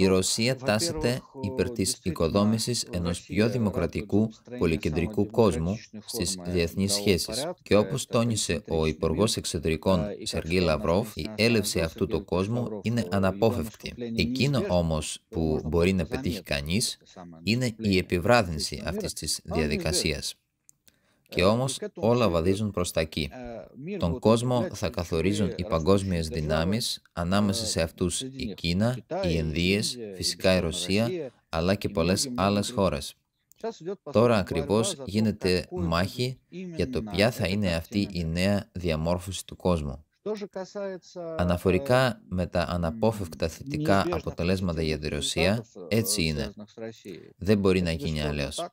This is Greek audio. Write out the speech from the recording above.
Η Ρωσία τάσεται υπέρ της οικοδόμησης ενός πιο δημοκρατικού, πολυκεντρικού κόσμου στις διεθνείς σχέσεις. Και όπως τόνισε ο Υπουργός Εξωτερικών Σεργή Λαβρόφ, η έλευση αυτού του κόσμου είναι αναπόφευκτη. Εκείνο όμως που μπορεί να πετύχει κανείς είναι η επιβράδυνση αυτής της διαδικασίας. Και όμως όλα βαδίζουν προς τα εκεί. Τον κόσμο θα καθορίζουν οι παγκόσμιες δυνάμει ανάμεσα σε αυτού η Κίνα, οι Ενδίες, φυσικά η Ρωσία, αλλά και πολλέ άλλε χώρε. Τώρα ακριβώ γίνεται μάχη για το ποια θα είναι αυτή η νέα διαμόρφωση του κόσμου. Αναφορικά ε, με τα αναπόφευκτα θετικά αποτελέσματα για τη Ρωσία, έτσι είναι. Δεν μπορεί να γίνει αλλιώς.